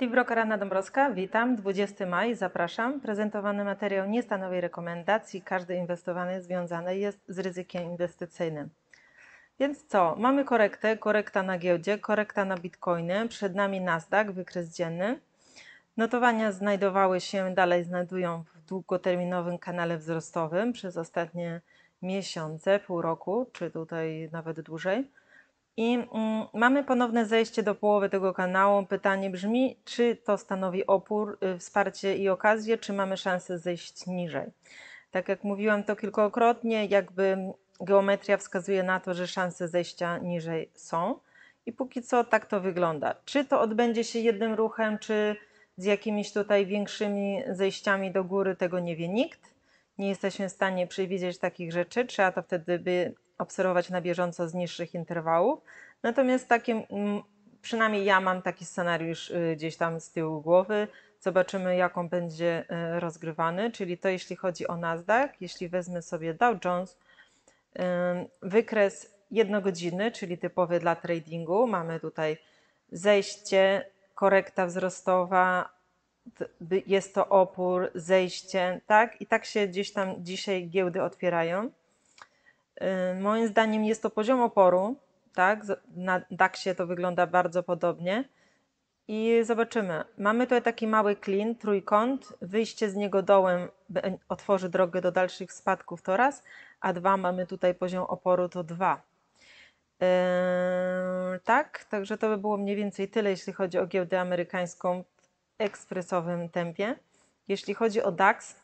Libroka Rana Dąbrowska, witam. 20 maj, zapraszam. Prezentowany materiał nie stanowi rekomendacji. Każdy inwestowany związany jest z ryzykiem inwestycyjnym. Więc co? Mamy korektę, korekta na giełdzie, korekta na bitcoiny, przed nami Nasdaq, wykres dzienny. Notowania znajdowały się, dalej znajdują w długoterminowym kanale wzrostowym przez ostatnie miesiące, pół roku, czy tutaj nawet dłużej. I mm, mamy ponowne zejście do połowy tego kanału. Pytanie brzmi, czy to stanowi opór, y, wsparcie i okazję, czy mamy szansę zejść niżej. Tak jak mówiłam to kilkukrotnie, jakby geometria wskazuje na to, że szanse zejścia niżej są. I póki co tak to wygląda. Czy to odbędzie się jednym ruchem, czy z jakimiś tutaj większymi zejściami do góry, tego nie wie nikt. Nie jesteśmy w stanie przewidzieć takich rzeczy. Trzeba to wtedy by obserwować na bieżąco z niższych interwałów. Natomiast takim mm, przynajmniej ja mam taki scenariusz y, gdzieś tam z tyłu głowy. Zobaczymy, jaką będzie y, rozgrywany, czyli to jeśli chodzi o Nasdaq, jeśli wezmę sobie Dow Jones, wykres jednogodzinny, czyli typowy dla tradingu. Mamy tutaj zejście, korekta wzrostowa, jest to opór, zejście, tak? I tak się gdzieś tam dzisiaj giełdy otwierają. Y, moim zdaniem jest to poziom oporu, tak? Na DAX-ie tak to wygląda bardzo podobnie. I zobaczymy. Mamy tutaj taki mały klin, trójkąt. Wyjście z niego dołem otworzy drogę do dalszych spadków to raz, a dwa mamy tutaj poziom oporu to dwa. Yy, tak, także to by było mniej więcej tyle, jeśli chodzi o giełdę amerykańską w ekspresowym tempie. Jeśli chodzi o DAX,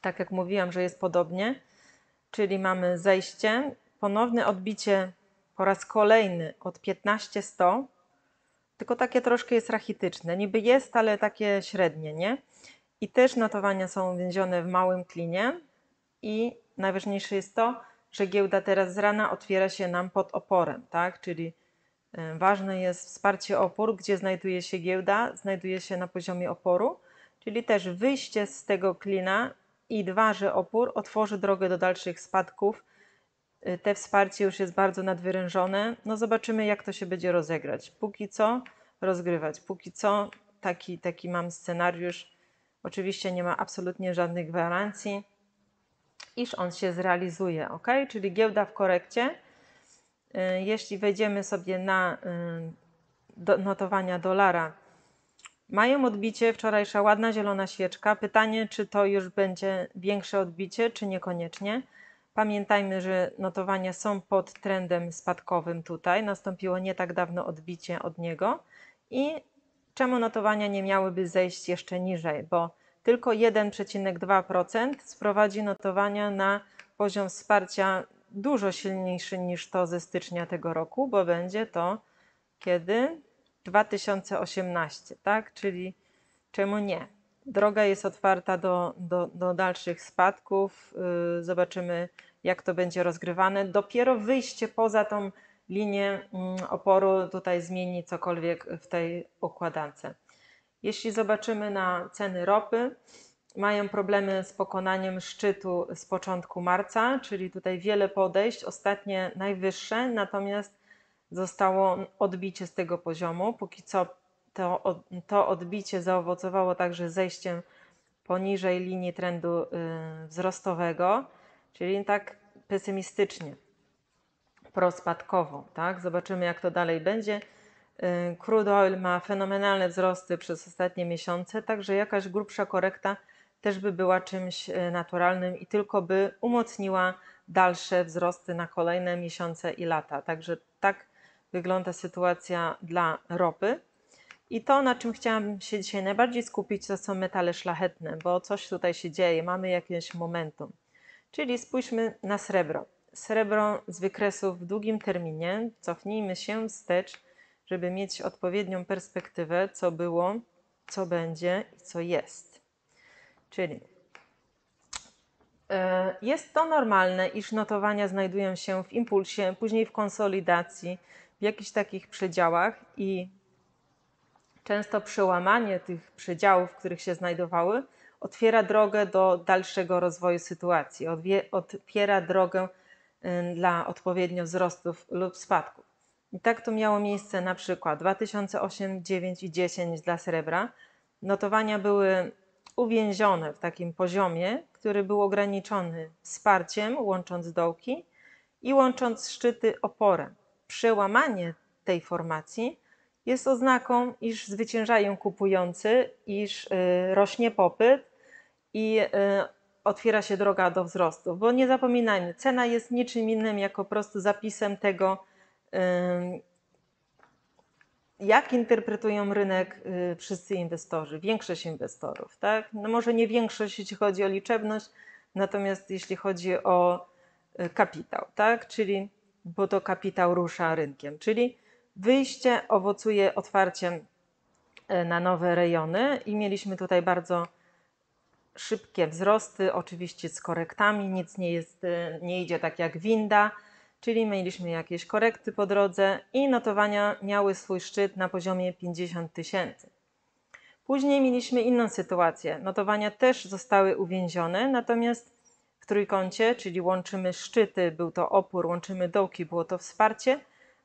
tak jak mówiłam, że jest podobnie czyli mamy zejście, ponowne odbicie po raz kolejny od 15-100, tylko takie troszkę jest rachityczne. Niby jest, ale takie średnie, nie? I też notowania są więzione w małym klinie. I najważniejsze jest to, że giełda teraz z rana otwiera się nam pod oporem, tak? Czyli e, ważne jest wsparcie opór, gdzie znajduje się giełda, znajduje się na poziomie oporu, czyli też wyjście z tego klina i dwa, że opór otworzy drogę do dalszych spadków. Y, te wsparcie już jest bardzo nadwyrężone. No zobaczymy, jak to się będzie rozegrać. Póki co rozgrywać. Póki co taki, taki mam scenariusz. Oczywiście nie ma absolutnie żadnych gwarancji, iż on się zrealizuje, ok? Czyli giełda w korekcie. Y, jeśli wejdziemy sobie na y, notowania dolara, mają odbicie wczorajsza ładna zielona świeczka. Pytanie, czy to już będzie większe odbicie, czy niekoniecznie. Pamiętajmy, że notowania są pod trendem spadkowym tutaj. Nastąpiło nie tak dawno odbicie od niego i czemu notowania nie miałyby zejść jeszcze niżej, bo tylko 1,2% sprowadzi notowania na poziom wsparcia dużo silniejszy niż to ze stycznia tego roku, bo będzie to kiedy 2018, tak? Czyli czemu nie? Droga jest otwarta do, do, do dalszych spadków. Y, zobaczymy, jak to będzie rozgrywane. Dopiero wyjście poza tą linię mm, oporu tutaj zmieni cokolwiek w tej układance. Jeśli zobaczymy na ceny ropy, mają problemy z pokonaniem szczytu z początku marca, czyli tutaj wiele podejść, ostatnie najwyższe, natomiast zostało odbicie z tego poziomu. Póki co to, to odbicie zaowocowało także zejściem poniżej linii trendu y, wzrostowego, czyli tak pesymistycznie, prospadkowo. Tak? Zobaczymy, jak to dalej będzie. Y, crude oil ma fenomenalne wzrosty przez ostatnie miesiące, także jakaś grubsza korekta też by była czymś y, naturalnym i tylko by umocniła dalsze wzrosty na kolejne miesiące i lata. Także tak wygląda sytuacja dla ropy. I to, na czym chciałam się dzisiaj najbardziej skupić, to są metale szlachetne, bo coś tutaj się dzieje, mamy jakieś momentum. Czyli spójrzmy na srebro. Srebro z wykresów w długim terminie, cofnijmy się wstecz, żeby mieć odpowiednią perspektywę, co było, co będzie i co jest. Czyli e, jest to normalne, iż notowania znajdują się w impulsie, później w konsolidacji, w jakichś takich przedziałach i często przełamanie tych przedziałów, w których się znajdowały, otwiera drogę do dalszego rozwoju sytuacji, otwiera drogę y, dla odpowiednio wzrostów lub spadków. I tak to miało miejsce na przykład 2008, 9 i 10 dla srebra. Notowania były uwięzione w takim poziomie, który był ograniczony wsparciem łącząc dołki i łącząc szczyty oporem przełamanie tej formacji jest oznaką, iż zwyciężają kupujący, iż y, rośnie popyt i y, otwiera się droga do wzrostu. Bo nie zapominajmy, cena jest niczym innym jak po prostu zapisem tego, jak interpretują rynek y, wszyscy inwestorzy, większość inwestorów. Tak? No może nie większość, jeśli chodzi o liczebność, natomiast jeśli chodzi o kapitał, tak? czyli bo to kapitał rusza rynkiem. Czyli wyjście owocuje otwarciem e, na nowe rejony i mieliśmy tutaj bardzo szybkie wzrosty, oczywiście z korektami, nic nie, jest, e, nie idzie tak jak winda, czyli mieliśmy jakieś korekty po drodze i notowania miały swój szczyt na poziomie 50 tysięcy. Później mieliśmy inną sytuację. Notowania też zostały uwięzione, natomiast trójkącie, czyli łączymy szczyty, był to opór, łączymy dołki, było to wsparcie.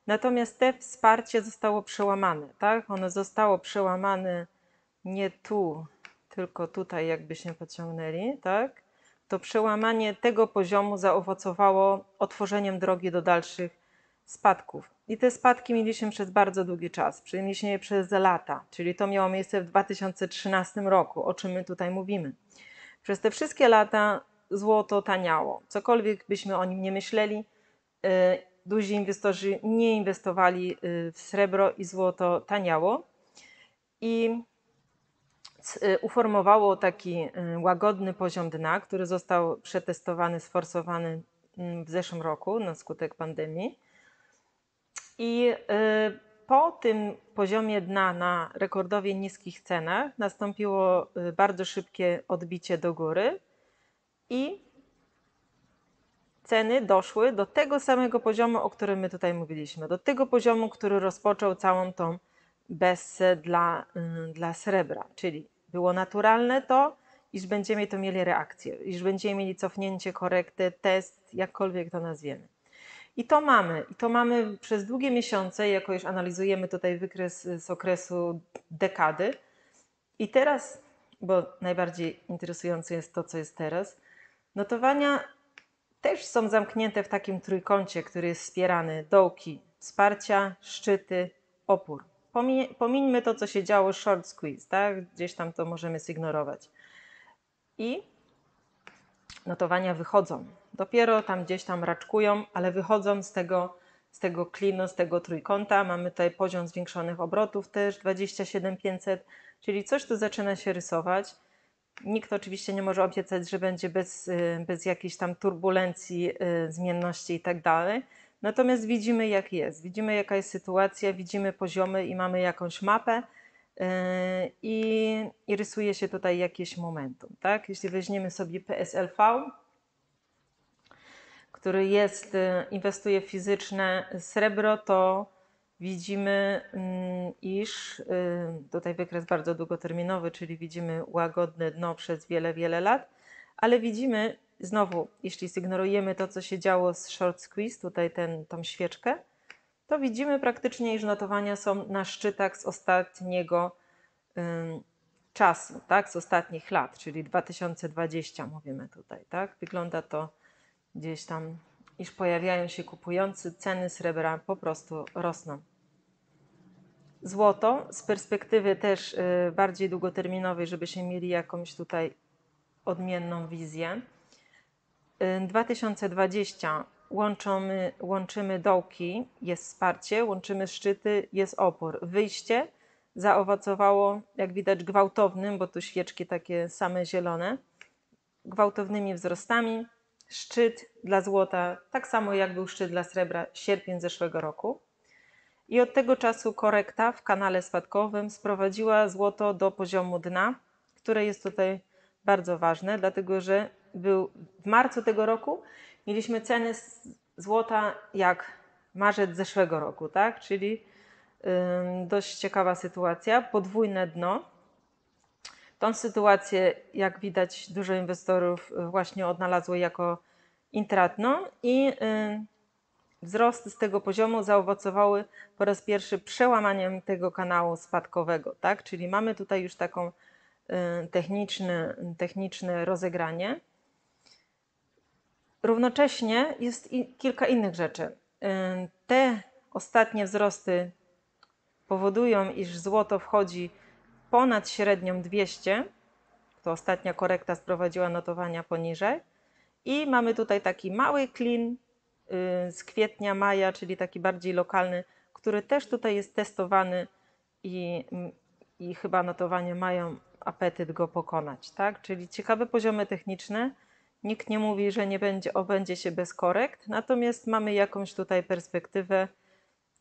Natomiast te wsparcie zostało przełamane, tak? Ono zostało przełamane nie tu, tylko tutaj jakbyśmy pociągnęli, tak? To przełamanie tego poziomu zaowocowało otworzeniem drogi do dalszych spadków. I te spadki mieliśmy przez bardzo długi czas, mieliśmy je przez lata, czyli to miało miejsce w 2013 roku, o czym my tutaj mówimy. Przez te wszystkie lata złoto taniało. Cokolwiek byśmy o nim nie myśleli, y, duzi inwestorzy nie inwestowali y, w srebro i złoto taniało. I y, uformowało taki łagodny poziom dna, który został przetestowany, sforsowany mm, w zeszłym roku na skutek pandemii. I po tym poziomie dna na rekordowie niskich cenach nastąpiło bardzo szybkie odbicie do góry i ceny doszły do tego samego poziomu, o którym my tutaj mówiliśmy, do tego poziomu, który rozpoczął całą tą bessę dla, mm, dla srebra, czyli było naturalne to, iż będziemy to mieli reakcję, iż będziemy mieli cofnięcie, korektę, test, jakkolwiek to nazwiemy. I to mamy, i to mamy przez długie miesiące, jako już analizujemy tutaj wykres z okresu dekady. I teraz, bo najbardziej interesujące jest to, co jest teraz, Notowania też są zamknięte w takim trójkącie, który jest wspierany dołki, wsparcia, szczyty, opór. Pomińmy to, co się działo short squeeze, tak? gdzieś tam to możemy zignorować. I notowania wychodzą. Dopiero tam gdzieś tam raczkują, ale wychodzą z tego, z tego klinu, z tego trójkąta. Mamy tutaj poziom zwiększonych obrotów też 27500, czyli coś tu zaczyna się rysować. Nikt oczywiście nie może obiecać, że będzie bez, y, bez jakichś tam turbulencji, y, zmienności itd. Tak Natomiast widzimy, jak jest, widzimy, jaka jest sytuacja, widzimy poziomy i mamy jakąś mapę y, i, i rysuje się tutaj jakieś momentum. Tak? Jeśli weźmiemy sobie PSLV, który jest, inwestuje w fizyczne srebro, to widzimy, mm, iż y, tutaj wykres bardzo długoterminowy, czyli widzimy łagodne dno przez wiele, wiele lat, ale widzimy znowu, jeśli zignorujemy to, co się działo z short squeeze, tutaj ten, tą świeczkę, to widzimy praktycznie, iż notowania są na szczytach z ostatniego y, czasu, tak, z ostatnich lat, czyli 2020 mówimy tutaj, tak, wygląda to gdzieś tam, iż pojawiają się kupujący, ceny srebra po prostu rosną złoto z perspektywy też y, bardziej długoterminowej, żebyśmy mieli jakąś tutaj odmienną wizję. 2020 y, łączymy, łączymy dołki, jest wsparcie, łączymy szczyty, jest opór. Wyjście zaowocowało, jak widać, gwałtownym, bo tu świeczki takie same zielone, gwałtownymi wzrostami. Szczyt dla złota, tak samo jak był szczyt dla srebra sierpień zeszłego roku i od tego czasu korekta w kanale spadkowym sprowadziła złoto do poziomu dna, które jest tutaj bardzo ważne, dlatego że był w marcu tego roku mieliśmy ceny złota jak marzec zeszłego roku, tak? Czyli dość ciekawa sytuacja, podwójne dno. Tą sytuację, jak widać, dużo inwestorów y, właśnie odnalazło jako intratną i wzrosty z tego poziomu zaowocowały po raz pierwszy przełamaniem tego kanału spadkowego, tak? Czyli mamy tutaj już taką y, techniczne, techniczne rozegranie. Równocześnie jest kilka innych rzeczy. Y, te ostatnie wzrosty powodują, iż złoto wchodzi ponad średnią 200. To ostatnia korekta sprowadziła notowania poniżej. I mamy tutaj taki mały klin Y, z kwietnia, maja, czyli taki bardziej lokalny, który też tutaj jest testowany i, i chyba notowanie mają apetyt go pokonać, tak? Czyli ciekawe poziomy techniczne. Nikt nie mówi, że nie będzie, obędzie się bez korekt, natomiast mamy jakąś tutaj perspektywę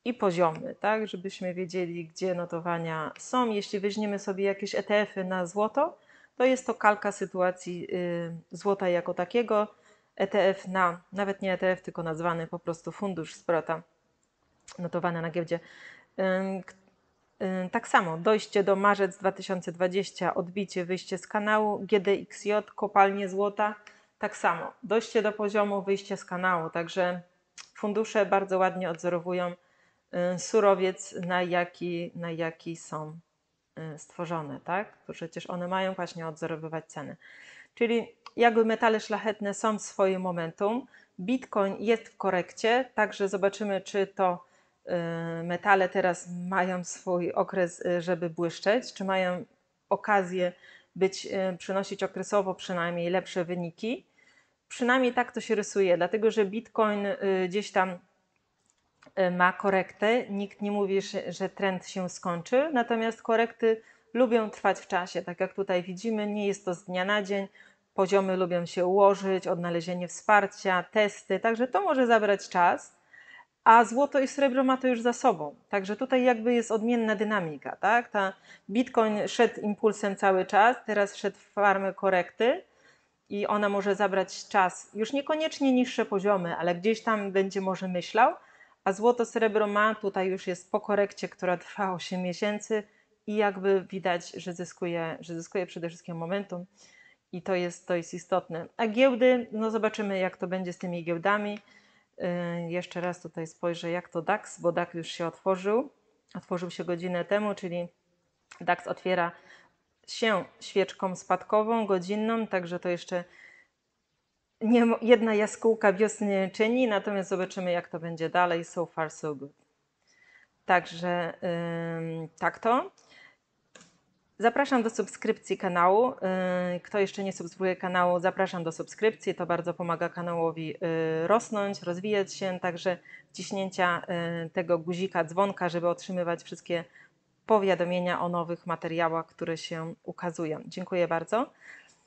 i poziomy, tak? Żebyśmy wiedzieli, gdzie notowania są. Jeśli weźmiemy sobie jakieś ETF-y na złoto, to jest to kalka sytuacji y, złota jako takiego. ETF na, nawet nie ETF, tylko nazwany po prostu fundusz Sprota, notowany na giełdzie. Tak samo, dojście do marzec 2020, odbicie, wyjście z kanału, GDXJ, kopalnie złota, tak samo, dojście do poziomu, wyjście z kanału, także fundusze bardzo ładnie odzorowują y, surowiec, na jaki, na jaki są y, stworzone, tak? Przecież one mają właśnie odzorowywać ceny. Czyli jakby metale szlachetne są w swoim momentum. Bitcoin jest w korekcie, także zobaczymy, czy to y, metale teraz mają swój okres, y, żeby błyszczeć, czy mają okazję być, y, przynosić okresowo przynajmniej lepsze wyniki. Przynajmniej tak to się rysuje, dlatego że Bitcoin gdzieś tam ma korektę. Nikt nie mówi, że trend się skończy, natomiast korekty lubią trwać w czasie. Tak jak tutaj widzimy, nie jest to z dnia na dzień. Poziomy lubią się ułożyć, odnalezienie wsparcia, testy, także to może zabrać czas. A złoto i srebro ma to już za sobą. Także tutaj jakby jest odmienna dynamika. Tak? Ta Bitcoin szedł impulsem cały czas, teraz szedł w farmę korekty i ona może zabrać czas, już niekoniecznie niższe poziomy, ale gdzieś tam będzie może myślał, a złoto, srebro ma, tutaj już jest po korekcie, która trwa 8 miesięcy, i jakby widać, że zyskuje, że zyskuje przede wszystkim momentum i to jest, to jest istotne. A giełdy, no zobaczymy jak to będzie z tymi giełdami. Y, jeszcze raz tutaj spojrzę jak to DAX, bo DAX już się otworzył. Otworzył się godzinę temu, czyli DAX otwiera się świeczką spadkową, godzinną, także to jeszcze nie, jedna jaskółka wiosny czyni, natomiast zobaczymy jak to będzie dalej. So far so good. Także yy, tak to. Zapraszam do subskrypcji kanału. Y, kto jeszcze nie subskrybuje kanału, zapraszam do subskrypcji. To bardzo pomaga kanałowi y, rosnąć, rozwijać się. Także ciśnięcia y, tego guzika, dzwonka, żeby otrzymywać wszystkie powiadomienia o nowych materiałach, które się ukazują. Dziękuję bardzo.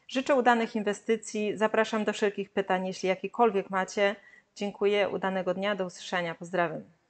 Życzę udanych inwestycji. Zapraszam do wszelkich pytań, jeśli jakiekolwiek macie. Dziękuję, udanego dnia, do usłyszenia. Pozdrawiam.